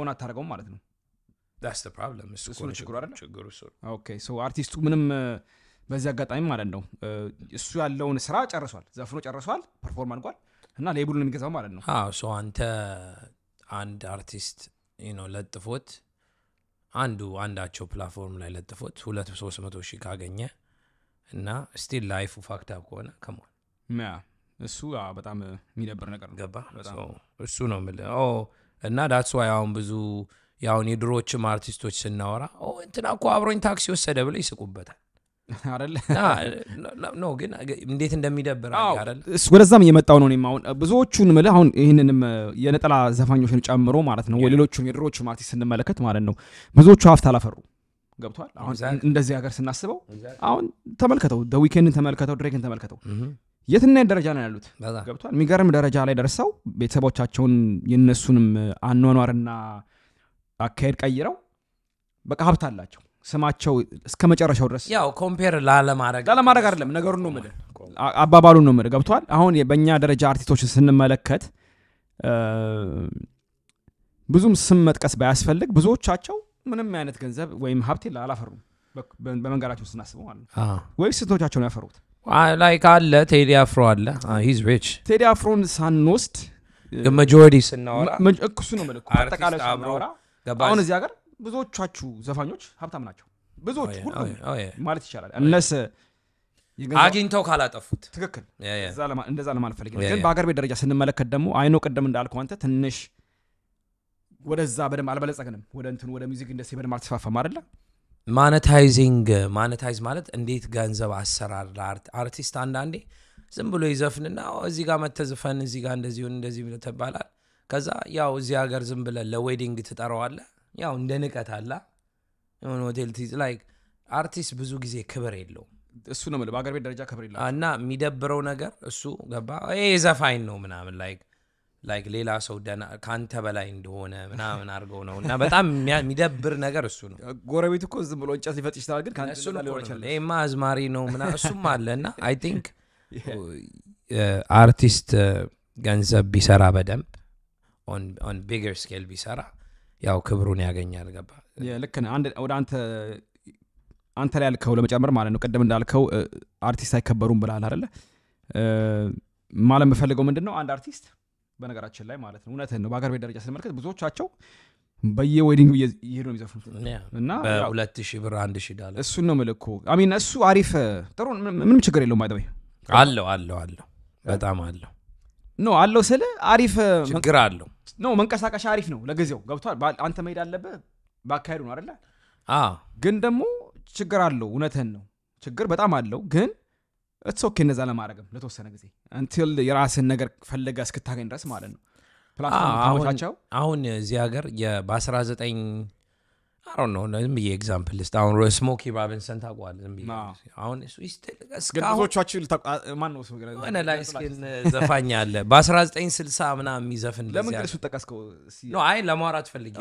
ኦን አታደርገውም ማለት ነው አርቲስቱ ምንም uh, በዚህ አጋጣሚ ማለት ነው እሱ ያለውን ስራ ጨርሷል ዘፍኖ ጨርሷል ፐርፎርም አድርጓል እና ሌቡል የሚገዛው ማለት ነው። ሶ አንተ አንድ አርቲስት ነው ለጥፎት አንዱ አንዳቸው ፕላትፎርም ላይ ለጥፎት ሁለት ሶስት መቶ ሺህ ካገኘ እና ስቲል ላይፉ ፋክታ ከሆነ ከመሆን እሱ በጣም የሚደብር ነገር ነው። ገባ እሱ ነው ምል እና ዳትስ ዋይ አሁን ብዙ ያሁን የድሮችም አርቲስቶች ስናወራ እንትና እኮ አብሮኝ ታክሲ ወሰደ ብለ ይስቁበታል። ነው ግን እንዴት እንደሚደብር ወደዛም እየመጣው ነው። አሁን ብዙዎቹን ምልህ አሁን ይህንንም የነጠላ ዘፋኞችን ጨምሮ ማለት ነው ሌሎቹን የድሮቹን አርቲስት ስንመለከት ማለት ነው ብዙዎቹ አላፈሩ ገብቷል። አሁን እንደዚህ ሀገር ስናስበው አሁን ተመልከተው ተመልከተው ድሬክን ተመልከተው የትና ደረጃ ነው ያሉት ገብቷል። የሚገርም ደረጃ ላይ ደርሰው ቤተሰቦቻቸውን የነሱንም አኗኗርና አካሄድ ቀይረው በቃ ሀብት አላቸው ስማቸው እስከ መጨረሻው ድረስ ያው ኮምፔር ላለማድረግ ላለማድረግ አይደለም ነገሩን ነው የምልህ፣ አባባሉን ነው የምልህ። ገብቷል። አሁን በእኛ ደረጃ አርቲስቶችን ስንመለከት ብዙም ስም መጥቀስ ባያስፈልግ ብዙዎቻቸው ምንም አይነት ገንዘብ ወይም ሀብቴ አላፈሩም። በመንገዳቸው ስናስበው ማለት ነው። ወይስ ስንቶቻቸው ነው ያፈሩት? ላይክ አለ ቴዲ አፍሮ አለ ሪች ቴዲ አፍሮን ሳንወስድ ግን መጆሪቲ ስናወራ እሱ ነው ምልኩ አጠቃላይ ስናወራ አሁን እዚህ ሀገር ብዙዎቻችሁ ዘፋኞች ሀብታም ናቸው። ብዙዎች ሁሉም ማለት ይቻላል። እነስ አግኝተው ካላጠፉት ትክክል፣ እንደዛ ለማልፈልግ ግን በሀገር ቤት ደረጃ ስንመለከት ደግሞ አይኖ ቅድም እንዳልከው አንተ ትንሽ ወደዛ በደንብ አልበለጸግንም። ወደ እንትን ወደ ሚዚክ እንደ በደንብ አልተስፋፋም አደለ ማነታይዚንግ ማነታይዝ ማለት እንዴት ገንዘብ አሰራር አርቲስት አንዳንዴ ዝም ብሎ ይዘፍንና እዚህ ጋር መተዝፈን እዚህ ጋር እንደዚሁን እንደዚህ ብሎ ተባላል። ከዛ ያው እዚህ ሀገር ዝም ብለን ለዌዲንግ ትጠራዋለህ ያው እንደ ንቀት አላ የሆነ ሆቴል ትይዝ ላይክ አርቲስት ብዙ ጊዜ ክብር የለው እሱ ነው በሀገር ቤት ደረጃ ክብር የለው እና የሚደብረው ነገር እሱ ገባ ዘፋኝ ነው ምናምን ላይክ ላይክ ሌላ ሰው ከአንተ በላይ እንደሆነ ምናምን አድርገው ነው እና በጣም የሚደብር ነገር እሱ ነው። ጎረቤት እኮ ዝም ብሎ እንጨት ሊፈጥ ይችላል፣ ግን ይሄማ አዝማሪ ነው ምና እሱም አለ እና አይ ቲንክ አርቲስት ገንዘብ ቢሰራ በደንብ ኦን ቢገር ስኬል ቢሰራ ያው ክብሩን ያገኛል። ገባ ልክ ወደ አንተ አንተ ላይ ያልከው ለመጨመር ማለት ነው። ቅድም እንዳልከው አርቲስት አይከበሩም ብላል አደለ? ማለት የምፈልገው ምንድን ነው አንድ አርቲስት በነገራችን ላይ ማለት ነው እውነትን ነው። በሀገር ቤት ደረጃ ስንመለከት ብዙዎቻቸው በየዌዲንግ እየሄዱ ነው የሚዘፍኑት እና በሁለት ሺህ ብር አንድ ሺ ዳለ እሱን ነው ምልኩ አሚን እሱ አሪፍ ጥሩ ምንም ችግር የለውም። አይጠ አለው አለው አለው በጣም አለው ኖ አለው ስለ አሪፍ ችግር አለው ነው መንቀሳቀሻ አሪፍ ነው ለጊዜው ገብቷል። አንተ መሄድ አለብህ ባካሄዱ ነው አደለ? ግን ደግሞ ችግር አለው። እውነትህን ነው፣ ችግር በጣም አለው። ግን እትሶኬ እነዛ ለማድረግም ለተወሰነ ጊዜ እንትል የራስን ነገር ፈለገ እስክታገኝ ድረስ ማለት ነው። ፕላትፎርም አሁን እዚህ ሀገር በ19 አሁን ነው ዝም ብዬ ኤግዛምፕል ልስጥ አሁን ስሞኪ ሮቢንሰን ታቋል አሁን ዘፋኝ አለ በ1960 ምናምን የሚዘፍን አይ ለማውራት ፈልጌ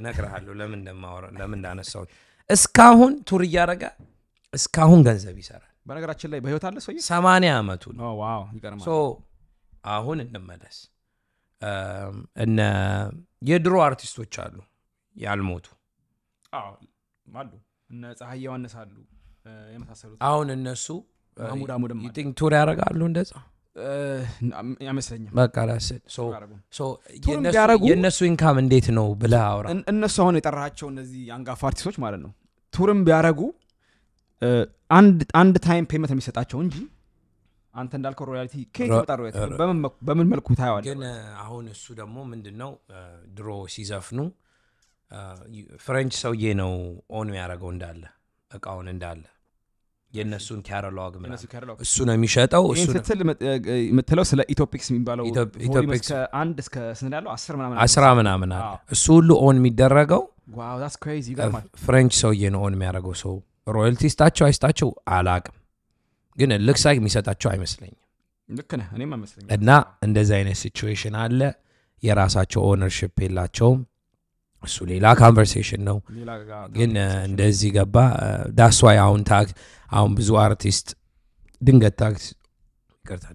እነግርሃለሁ ለምን ለምን እንዳነሳው እስካሁን ቱር እያደረገ እስካሁን ገንዘብ ይሰራል በነገራችን ላይ በህይወት አለ ሰውዬ ሰማንያ ዓመቱ አሁን እንመለስ እነ የድሮ አርቲስቶች አሉ ያልሞቱ አሉ እነ ፀሐይ ዮሐንስ አሉ የመሳሰሉት አሁን እነሱ ቱር ያደርጋሉ እንደዛ አይመስለኝም በቃ የእነሱ ኢንካም እንዴት ነው ብለ አውራ እነሱ አሁን የጠራቸው እነዚህ አንጋፋ አርቲስቶች ማለት ነው ቱርም ቢያደረጉ አንድ ታይም ፔመንት የሚሰጣቸው እንጂ አንተ እንዳልከው ሮያልቲ በምን መልኩ ታየዋል ግን አሁን እሱ ደግሞ ምንድነው ድሮ ሲዘፍኑ ፍሬንች ሰውዬ ነው ኦን ያደረገው እንዳለ እቃውን እንዳለ የእነሱን ካታሎግ እሱ ነው የሚሸጠው ስትል የምትለው ስለ ኢትዮፒክስ የሚባለው አንድ እስከ ስንት ያለው አስር ምናምን አስራ ምናምን አለ እሱ ሁሉ ኦን የሚደረገው ፍሬንች ሰውዬ ነው ኦን የሚያደረገው ሰው ሮያልቲ ስታቸው አይስታቸው አላቅም ግን ልክ ሳይ የሚሰጣቸው አይመስለኝም እና እንደዚህ አይነት ሲትዌሽን አለ የራሳቸው ኦነርሽፕ የላቸውም እሱ ሌላ ካንቨርሴሽን ነው፣ ግን እንደዚህ ገባ ዳስዋይ አሁን ታክ አሁን ብዙ አርቲስት ድንገት ታክሲ ይቅርታ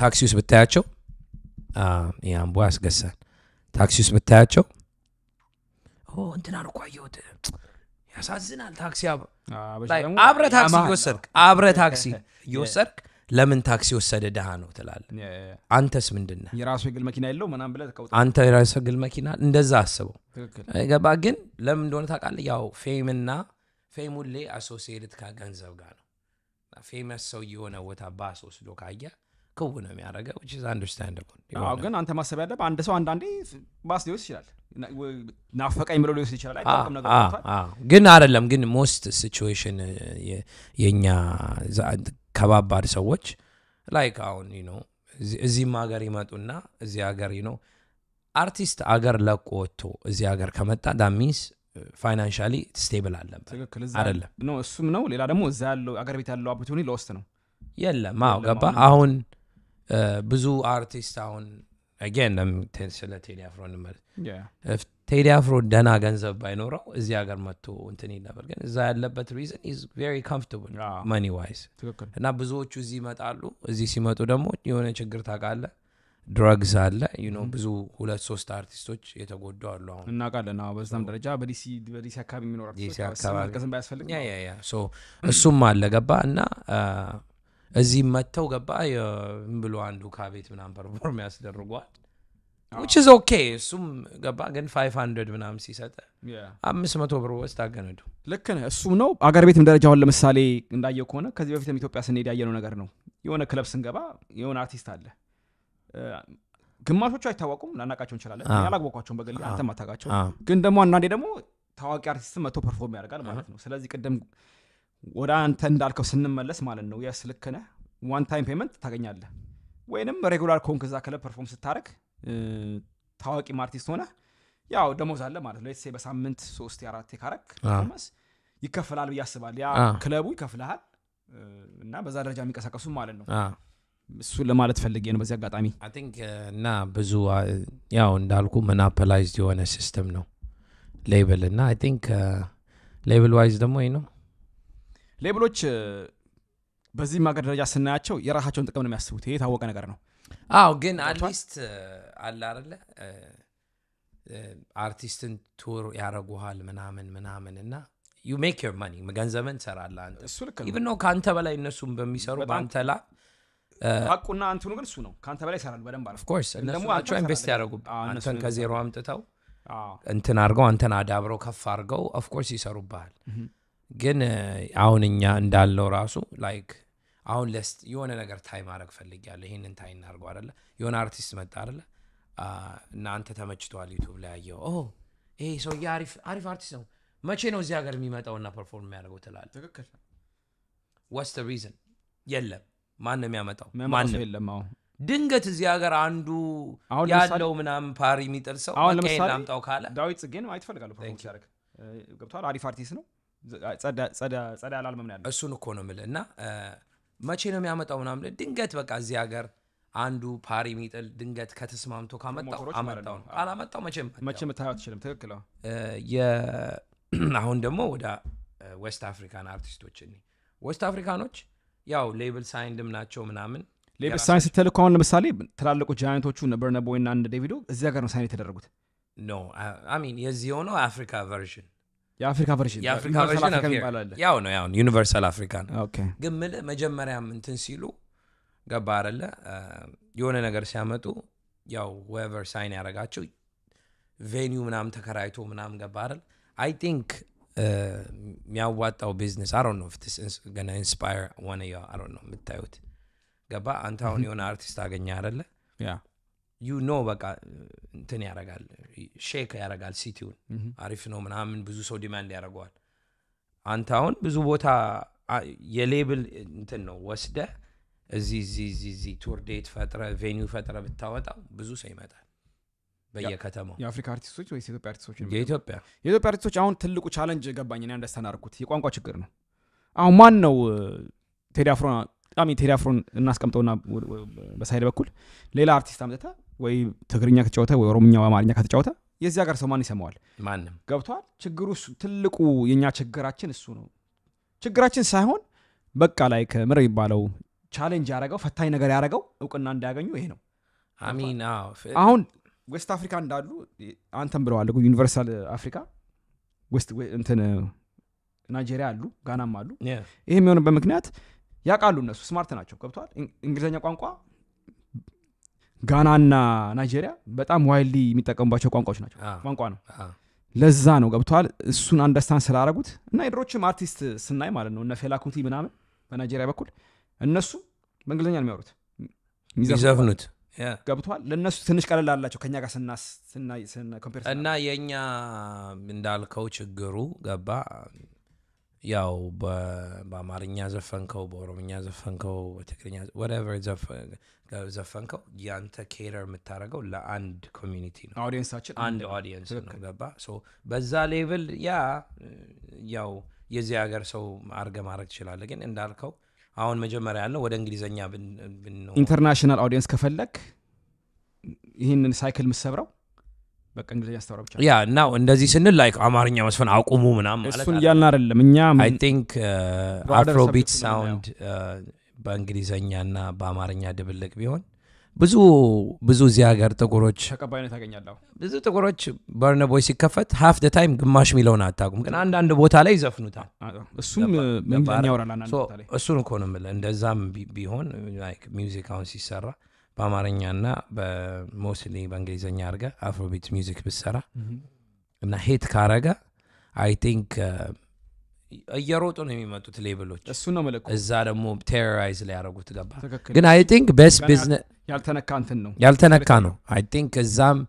ታክሲ ውስጥ ብታያቸው ይህ ያስገሳል። ታክሲ ውስጥ ብታያቸው እንትን አልኳ ያሳዝናል። ታክሲ አብረ ታክሲ እየወሰድክ አብረ ታክሲ እየወሰድክ ለምን ታክሲ ወሰደ ድሃ ነው ትላለ አንተስ ምንድነ የራሱ የግል መኪና የለው ምናም ብለ አንተ የራሱ የግል መኪና እንደዛ አስበው ገባ ግን ለምን እንደሆነ ታውቃለ ያው ፌምና ፌም ሁሌ አሶሲየትድ ከገንዘብ ጋር ነው ፌመስ ሰው የሆነ ቦታ ባስ ወስዶ ካየ ክቡ ነው የሚያደረገው ግን አንተ ማሰብ ያለ አንድ ሰው አንዳንዴ ባስ ሊወስ ይችላል ናፈቃኝ ብሎ ሊወስ ይችላል ግን አደለም ግን ሞስት ሲዌሽን የእኛ ከባባድ ሰዎች ላይክ አሁን ነው እዚህም ሀገር ይመጡና እዚ ሀገር ነው አርቲስት አገር ለቆ ወጥቶ እዚህ ሀገር ከመጣ ዳሚንስ ፋይናንሻሊ ስቴብል አለም አደለም እሱም ነው ሌላ ደግሞ እዛ ያለው አገር ቤት ያለው ኦፖርቹኒ ለወስት ነው የለም አዎ ገባ አሁን uh, ብዙ አርቲስት አሁን አጌን ስለ ቴዲ አፍሮ እንመለስ ቴዲ አፍሮ ደና ገንዘብ ባይኖረው እዚህ ሀገር መጥቶ እንትን ይል ግን እዛ ያለበት ሪዝን ኢዝ ቬሪ ኮምፍርታብል መኒ ዋይዝ እና ብዙዎቹ እዚህ ይመጣሉ እዚህ ሲመጡ ደግሞ የሆነ ችግር ታቃለ ድረግስ አለ ዩኖ mm-hmm. ብዙ ሁለት ሶስት አርቲስቶች የተጎዱ አሉ አሁን እናውቃለን በዛም ደረጃ በዲሲ በዲሲ አካባቢ የሚኖር ሶ እሱም አለ ገባ እና እዚህ መጥተው ገባ ብሎ አንዱ ካቤት ምናም ፐርፎርም ያስደርጓል ዊች ኦኬ እሱም ገባ ግን 500 ምናም ሲሰጠ አምስት መቶ ብር ወስድ አገነዱ ልክ እሱ ነው አገር ቤትም ደረጃ ለምሳሌ እንዳየው ከሆነ ከዚህ በፊትም ኢትዮጵያ ስንሄድ ያየነው ነገር ነው የሆነ ክለብ ስንገባ የሆነ አርቲስት አለ ግማሾቹ አይታወቁም ላናቃቸው እንችላለን ያላወቋቸውም በግል አንተም ግን ደግሞ አንዳንዴ ደግሞ ታዋቂ አርቲስት መጥቶ ፐርፎርም ያደርጋል ማለት ነው ስለዚህ ቅድም ወደ አንተ እንዳልከው ስንመለስ ማለት ነው የስ ልክ ነ ዋን ታይም ፔመንት ታገኛለ ወይንም ሬጉላር ኮንክ ዛ ክለብ ፐርፎርም ስታደረግ ታዋቂ ማርቲስት ሆነ ያው ደሞዝ አለ ማለት ነው በሳምንት ሶስት አራት ካረግ ፐርፎርመንስ ይከፍላል ብዬ አስባል ያ ክለቡ ይከፍልሃል እና በዛ ደረጃ የሚንቀሳቀሱ ማለት ነው እሱ ለማለት ፈልጌ ነው በዚህ አጋጣሚ እና ብዙ ያው እንዳልኩ መናፐላይዝድ የሆነ ሲስተም ነው ሌብል እና ቲንክ ሌብል ዋይዝ ደግሞ ነው ሌብሎች በዚህ ማገር ደረጃ ስናያቸው የራሳቸውን ጥቅም ነው የሚያስቡት ይሄ የታወቀ ነገር ነው አዎ ግን አትሊስት አለ አለ አርቲስትን ቱር ያረጉሃል ምናምን ምናምን እና ዩ ሜክ ዮር ማኒ ገንዘብን ሰራለ አንተ ነው ከአንተ በላይ እነሱም በሚሰሩ በአንተ ላ ሀቁና አንትኑ ግን እሱ ነው ከአንተ በላይ ይሰራሉ በደንብ አለ አርፍኮርስ እነሱ ናቸው ኢንቨስት ያደረጉ አንተን ከዜሮ አምጥተው እንትን አድርገው አንተን አዳብረው ከፍ አድርገው ኦፍኮርስ ይሰሩብሃል ግን አሁን እኛ እንዳለው ራሱ ላይክ አሁን ለስ የሆነ ነገር ታይ ማድረግ ፈልጊያለ ይህንን ታይ እናድርገው አደለ? የሆነ አርቲስት መጣ አለ እናንተ ተመችተዋል ዩቱብ ላይ ያየው ይሄ ሰውዬ አሪፍ አርቲስት ነው፣ መቼ ነው እዚህ ሀገር የሚመጣውና ፐርፎርም የሚያደርገው ትላለህ። ትክክል። ዋትስ ሪዝን? የለም ማንም የሚያመጣው ማንም የለም አሁን ድንገት እዚህ ሀገር አንዱ ያለው ምናም ፓሪ የሚጥል ሰው ላምጣው ካለ ዳዊት ጽጌን ማየት ሲያደርግ ገብተዋል አሪፍ አርቲስት ነው ጸዳ ላልመም ያለ እሱን እኮ ነው ምል እና መቼ ነው የሚያመጣው ምናምን ድንገት በቃ እዚህ ሀገር አንዱ ፓሪ ሚጥል ድንገት ከተስማምቶ ካመጣው አመጣው ነው፣ ካላመጣው መቼም መቼም ልታየው አትችልም። ትክክል። አሁን ደግሞ ወደ ዌስት አፍሪካን አርቲስቶች እኔ ዌስት አፍሪካኖች ያው ሌብል ሳይንድም ናቸው ምናምን ሌብል ሳይን ስትል እኮ አሁን ለምሳሌ ትላልቁ ጃይነቶቹ በርነቦይ እና ዴቪዶ እዚህ ሀገር ነው ሳይን የተደረጉት። ኖ አሚን የዚህ የሆነው አፍሪካ ቨርዥን የአፍሪካ ቨርሽን የአፍሪካ ቨርሽን ያው ነው ያው ዩኒቨርሳል አፍሪካ ነው ግን ምል መጀመሪያ ምንትን ሲሉ ገባ አለ የሆነ ነገር ሲያመጡ ያው ዌቨር ሳይን ያደረጋቸው ቬኒው ምናም ተከራይቶ ምናም ገባ አይደል አይ ቲንክ የሚያዋጣው ቢዝነስ አሮ ነው ገና ኢንስፓየር ሆነ አሮ ነው የምታዩት ገባ አንተ አሁን የሆነ አርቲስት አገኘ አደለ ዩ ኖ በቃ እንትን ያረጋል ሼክ ያረጋል ሲቲውን አሪፍ ነው ምናምን ብዙ ሰው ዲማንድ ያደረገዋል አንተ አሁን ብዙ ቦታ የሌብል እንትን ነው ወስደ እዚ እዚህ እዚህ እዚህ ቱር ዴት ፈጥረ ቬኒው ፈጥረ ብታወጣው ብዙ ሰው ይመጣል በየከተማው የአፍሪካ አርቲስቶች ወይስ የኢትዮጵያ አርቲስቶች የኢትዮጵያ የኢትዮጵያ አርቲስቶች አሁን ትልቁ ቻለንጅ ገባኝ እኔ አንደስተናርኩት የቋንቋ ችግር ነው አሁን ማን ነው ቴዲ አፍሮን ቴዲ አፍሮን እናስቀምጠውና በሳይድ በኩል ሌላ አርቲስት አምጥተህ ወይ ትግርኛ ከተጫወተ ወይ ኦሮምኛ አማርኛ ከተጫወተ የዚህ ሀገር ሰው ማን ይሰማዋል? ማንም ገብቷል። ችግሩ ትልቁ የኛ ችግራችን እሱ ነው። ችግራችን ሳይሆን በቃ ላይ ከምር የሚባለው ቻሌንጅ ያደረገው ፈታኝ ነገር ያደረገው እውቅና እንዳያገኙ ይሄ ነው። አሚን አሁን ዌስት አፍሪካ እንዳሉ አንተም ብለዋል። ዩኒቨርሳል አፍሪካ እንትን ናይጄሪያ አሉ፣ ጋናም አሉ። ይህ የሚሆንበት ምክንያት ያውቃሉ እነሱ ስማርት ናቸው። ገብተዋል። እንግሊዝኛ ቋንቋ ጋናና ናይጄሪያ በጣም ዋይልዲ የሚጠቀሙባቸው ቋንቋዎች ናቸው ቋንቋ ነው ለዛ ነው ገብተዋል እሱን አንደስታን ስላደረጉት እና የድሮችም አርቲስት ስናይ ማለት ነው እነ ፌላኩቲ ምናምን በናይጄሪያ በኩል እነሱ በእንግሊዝኛ ነው የሚያወሩት ገብተዋል ለእነሱ ትንሽ ቀለል አላቸው ከኛ ጋር እና የእኛ እንዳልከው ችግሩ ገባ ያው በአማርኛ ዘፈንከው፣ በኦሮምኛ ዘፈንከው፣ በትግርኛ ወደቨር ዘፈንከው ያንተ ኬረር የምታደረገው ለአንድ ኮሚኒቲ ነው። አዲንሳችን አንድ አዲንስ ነው። ገባ በዛ ሌቭል ያ ያው የዚህ ሀገር ሰው አርገ ማድረግ ትችላለ ግን እንዳልከው አሁን መጀመሪያ ያለው ወደ እንግሊዝኛ ብን ኢንተርናሽናል አውዲየንስ ከፈለግ ይህንን ሳይክል ምሰብረው በቃ እንግሊዝኛ ስታወራ ብቻ ያ እና እንደዚህ ስንል ላይክ አማርኛ መስፈን አቁሙ ምናም እሱን እያልን አደለም እኛ አይ ቲንክ አፍሮቢት ሳውንድ በእንግሊዝኛ ና በአማርኛ ድብልቅ ቢሆን ብዙ ብዙ እዚህ ሀገር ጥቁሮች ተቀባይነት ያገኛለሁ ብዙ ጥቁሮች በርነቦይ ሲከፈት ሀፍ ደ ታይም ግማሽ የሚለውን አታቁም ግን አንዳንድ ቦታ ላይ ይዘፍኑታል እሱም እሱን እኮ ነው የምልህ እንደዛም ቢሆን ሚዚካውን ሲሰራ በአማርኛና በሞስሊ በእንግሊዝኛ አርገ አፍሮቢት ሚዚክ ብሰራ እና ሄት ካረገ አይ ቲንክ uh, እየሮጡ ነው የሚመጡት ሌብሎች እሱ ነው መለኩ እዛ ደግሞ ቴሮራይዝ ላይ ያደረጉት ገባ ግን አይ ቲንክ ቤስት ቢዝነስ ያልተነካ እንትን ነው ያልተነካ ነው አይ ቲንክ እዛም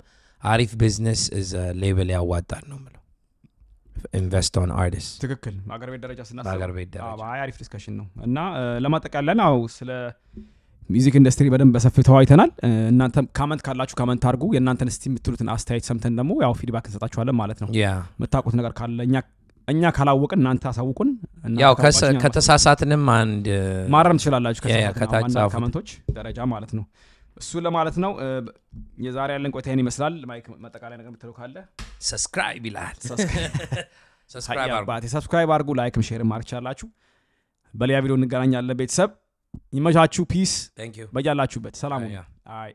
አሪፍ ቢዝነስ እዘ ሌብል ያዋጣል ነው ምለው ኢንቨስት ኦን አርቲስት ትክክል በአገር ቤት ደረጃ ስናስብ አሪፍ ዲስካሽን ነው እና uh, ለማጠቃለል አው ስለ ሚዚክ ኢንዱስትሪ በደንብ በሰፊው ተዋይተናል። እናንተ ካመንት ካላችሁ ካመንት አርጉ የእናንተን ስቲ የምትሉትን አስተያየት ሰምተን ደግሞ ያው ፊድባክ እንሰጣችኋለን ማለት ነው። የምታውቁት ነገር ካለ እኛ እኛ ካላወቅን እናንተ አሳውቁን። ያው ከተሳሳትንም አንድ ማረም ትችላላችሁ ከመንቶች ደረጃ ማለት ነው። እሱ ለማለት ነው። የዛሬ ያለን ቆይታ ይመስላል። ማይክ መጠቃላይ ነገር ምትለው ካለ ሰብስክራይብ ይላል። ሰብስክራይብ አድርጉ፣ ላይክም ሼርም ማርቻላችሁ ትችላላችሁ። በሌላ ቪዲዮ እንገናኛለን ቤተሰብ ይመቻችሁ። ፒስ በያላችሁበት አይ